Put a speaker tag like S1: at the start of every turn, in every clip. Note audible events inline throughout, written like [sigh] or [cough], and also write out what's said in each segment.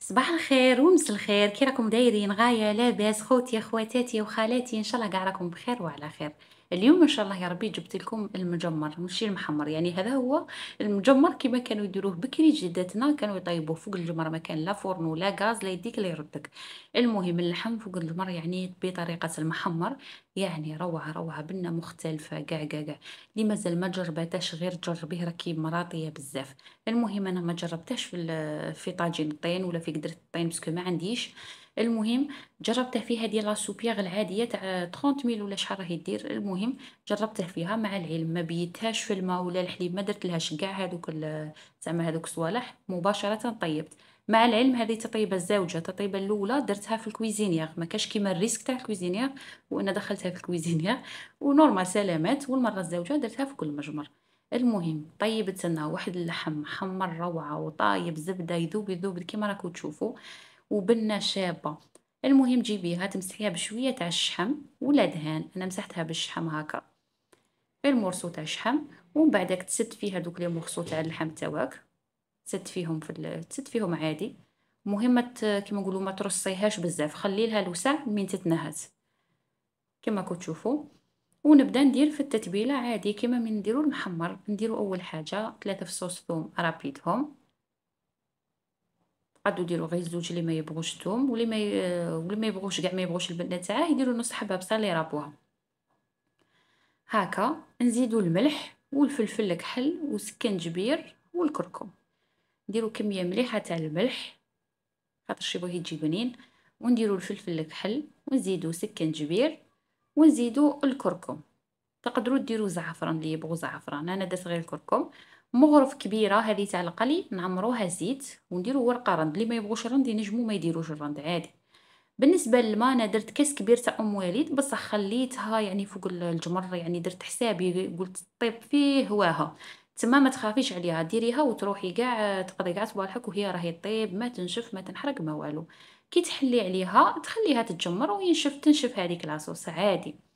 S1: صباح الخير ومس الخير كي راكم دايرين غايه لاباس خوتي خواتاتي وخالاتي ان شاء الله كاع راكم بخير وعلى خير اليوم ان شاء الله يا ربي جبت لكم المجمر ماشي المحمر يعني هذا هو المجمر كما كانوا يديروه بكري جداتنا كانوا يطيبوه فوق الجمر ما كان لا فرن ولا غاز لا يديك لا يردك المهم اللحم فوق الجمر يعني بطريقه المحمر يعني روعه روعه بنا مختلفه كاع كاع كاع اللي مازال ما جربتهاش غير جربيه راكي مراطيه بزاف المهم انا ما جربتهاش في في طاجين الطين ولا في قدره الطين باسكو ما عنديش المهم جربته فيها ديال لا سوبيغ العاديه تاع ميل ولا شحال راهي دير المهم جربته فيها مع العلم ما بيتهاش في الماء ولا الحليب ما درتلهاش كاع هذوك زعما هذوك الصوالح مباشره طيبت مع العلم هذه التطيبه الزوجه التطيبه الاولى درتها في الكويزينيغ ما كاش كيما الريسك تاع الكويزينيغ وانا دخلتها في الكويزينيغ ونورمال سلامات والمره الزوجه درتها في كل مجمر المهم طيبت لنا واحد اللحم حمر روعه وطايب زبده يذوب يذوب كيما راكم تشوفوا وبنة شابة المهم جيبيها تمسحيها بشوية تاع الشحم ولا دهان انا مسحتها بالشحم هكا المورسو تاع الشحم ومن بعدك تسد فيها دوك لي مورسو تاع اللحم تاعك تسد فيهم في تسد فيهم عادي مهمة كيما نقولوا ما ترصيهاش بزاف خلي لها الوسع من تتنهز كما كنتو تشوفوا ونبدا ندير في التتبيله عادي كما من نديرو المحمر نديرو اول حاجه ثلاثه فصوص ثوم رابيدهم غادو ديروا غير الزوج اللي ما يبغوش الثوم واللي ما واللي ما يبغوش كاع ما يبغوش البنات تاعه يديروا نص حبه بصل اللي رابوها هكا نزيدوا الملح والفلفل الكحل والسكنجبير والكركم نديروا كميه مليحه تاع الملح خاطر الشيبوه يجي بنين ونديروا الفلفل الكحل ونزيدوا سكنجبير ونزيدوا الكركم تقدروا ديروا زعفران اللي يبغوا زعفران انا درت غير الكركم مغرف كبيره هذه تاع القلي نعمروها زيت ونديرو ورقة رند اللي ما يبغوش رند ينجمو ما يديروش الرند عادي بالنسبه للماء انا درت كاس كبير تاع ام وليد بصح خليتها يعني فوق الجمر يعني درت حسابي قلت طيب فيه هواها تما ما تخافيش عليها ديريها وتروحي كاع تقضي كاع صباحك وهي راهي طيب ما تنشف ما تنحرق ما والو كي تحلي عليها تخليها تتجمر وينشف تنشف هذيك لاصوص عادي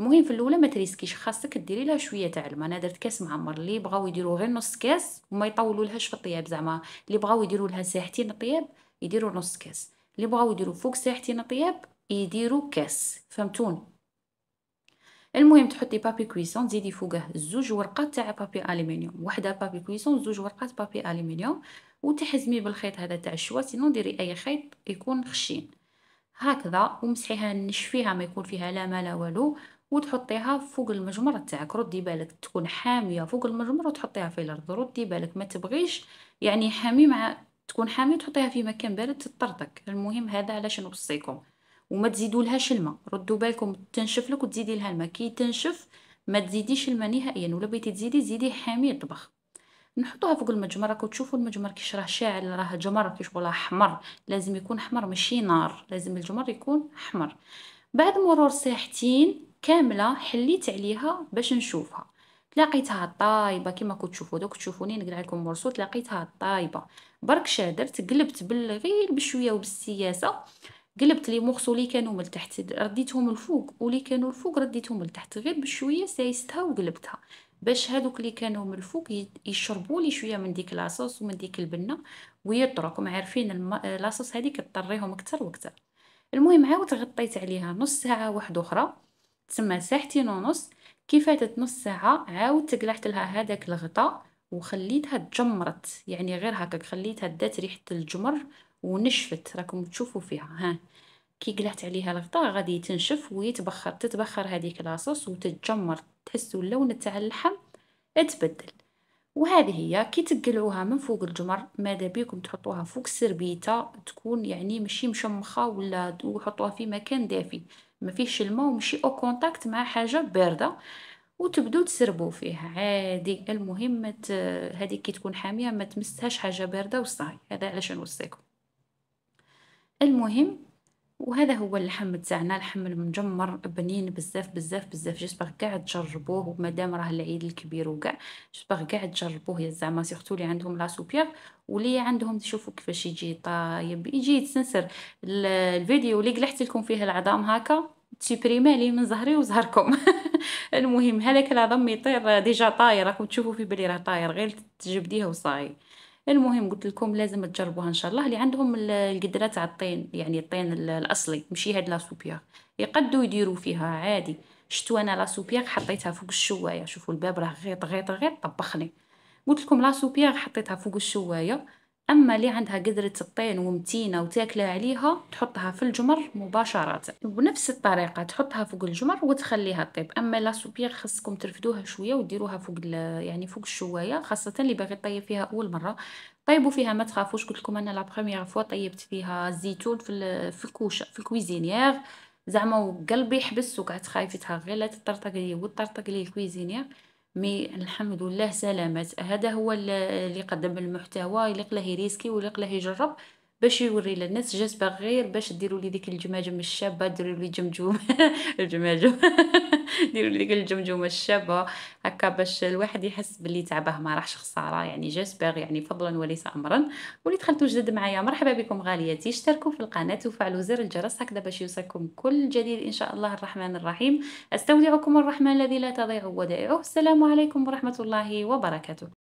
S1: المهم في الاولى ما تريسكيش خاصك ديري لها شويه تاع الماء انا درت كاس معمر اللي بغاو يديروا غير نص كاس وما يطولوا لهاش في الطياب زعما اللي بغاو يديروا لها ساعتين طياب يديروا نص كاس اللي بغاو يديروا فوق ساعتين طياب يديروا كاس فهمتوني المهم تحطي بابي كويسون تزيدي فوقه زوج ورقات تاع بابي الومنيوم وحده بابي كويسون زوج ورقات بابي الومنيوم وتحزمي بالخيط هذا تاع الشوا سينو ديري اي خيط يكون خشين هكذا ومسحيها نشفيها ما يكون فيها لا ما لا والو وتحطيها فوق المجمر تاعك ردي بالك تكون حاميه فوق المجمر وتحطيها في الارض ردي بالك ما تبغيش يعني حامي مع تكون حاميه تحطيها في مكان بارد تطردك المهم هذا علاش نوصيكم وما تزيدوا لهاش الماء ردوا بالكم تنشف لك وتزيدي لها الماء كي تنشف ما تزيديش الماء نهائيا ولا بغيتي تزيدي زيدي حامي الطبخ نحطوها فوق المجمر راكم تشوفوا المجمر كيش راه شاعل راه جمر كي شغل احمر لازم يكون احمر ماشي نار لازم الجمر يكون احمر بعد مرور ساعتين كامله حليت عليها باش نشوفها تلاقيتها طايبه كما كتشوفوا دوك تشوفوني نقلع لكم مرسو تلاقيتها طايبه برك شادرت قلبت بالغير بشويه وبالسياسه قلبت لي مخصو لي كانوا من تحت رديتهم الفوق ولي كانوا الفوق رديتهم لتحت غير بشويه سايستها وقلبتها باش هادوك اللي كانوا من الفوق يشربوا لي شويه من ديك لاصوص ومن ديك البنه ويطرقوا عارفين الم... لاصوص هذيك تطريهم اكثر واكثر المهم عاود غطيت عليها نص ساعه واحده اخرى تسمى ساعتين ونص كي فاتت نص ساعة عاودت تقلعت لها هذاك الغطاء وخليتها تجمرت يعني غير هكاك خليتها دات ريحة الجمر ونشفت راكم تشوفوا فيها ها كي قلعت عليها الغطاء غادي تنشف ويتبخر تتبخر هذيك لاصوص وتتجمر تحسوا اللون تاع اللحم اتبدل وهذه هي كي تقلعوها من فوق الجمر ماذا بيكم تحطوها فوق السربيته تكون يعني ماشي مشمخه ولا وحطوها في مكان دافي ما فيهش الماء وماشي او كونتاكت مع حاجه بارده وتبدو تسربوا فيها عادي المهم هذه كي تكون حاميه ما تمسهاش حاجه بارده وصاي هذا علاش نوصيكم المهم وهذا هو اللحم تاعنا لحم المجمر بنين بزاف بزاف بزاف جيسبر كاع تجربوه ومادام راه العيد الكبير وكاع جيسبر كاع تجربوه يا زعما سيرتو اللي عندهم لا سوبياغ واللي عندهم تشوفوا كيفاش يجي طايب يجي يتسنسر الفيديو اللي قلحت لكم فيه العظام هكا تيبريما لي من زهري وزهركم [laughs] المهم هذاك العظم يطير ديجا طاير راكم تشوفوا في بلي راه طاير غير تجبديه وصاي المهم قلت لكم لازم تجربوها ان شاء الله اللي عندهم القدره تاع الطين يعني الطين الاصلي ماشي هاد لا سوبياغ يقدوا يديروا فيها عادي شتو انا لا سوبياغ حطيتها فوق الشوايه شوفوا الباب راه غيط غيط غيط طبخني قلت لكم لا سوبياغ حطيتها فوق الشوايه اما اللي عندها قدرة الطين ومتينة وتاكلة عليها تحطها في الجمر مباشرة وبنفس الطريقة تحطها فوق الجمر وتخليها طيب اما لا سوبيغ خصكم ترفدوها شوية وديروها فوق يعني فوق الشواية خاصة اللي باغي طيب فيها اول مرة طيبوا فيها ما تخافوش قلت لكم انا لا بروميير فوا طيبت فيها الزيتون في في الكوشه في الكويزينيير زعما وقلبي حبس وقعدت خايفتها غير لا تطرطق لي وتطرطق لي الكويزينيير مي الحمد لله سلامات هذا هو اللي قدم المحتوى اللي قلاه يريسكي واللي قلاه يجرب باش يوري للناس جات باغ غير باش ديروا لي ديك الجماجم الشابه ديروا لي جمجوم [laughs] الجماجم [laughs] ديروا لي ديك الجمجمه الشابه هكا باش الواحد يحس باللي تعبه ما راحش خساره يعني جات باغ يعني فضلا وليس امرا واللي دخلتوا جدد معايا مرحبا بكم غالياتي اشتركوا في القناه وفعلوا زر الجرس هكذا باش يوصلكم كل جديد ان شاء الله الرحمن الرحيم استودعكم الرحمن الذي لا تضيع ودائعه السلام عليكم ورحمه الله وبركاته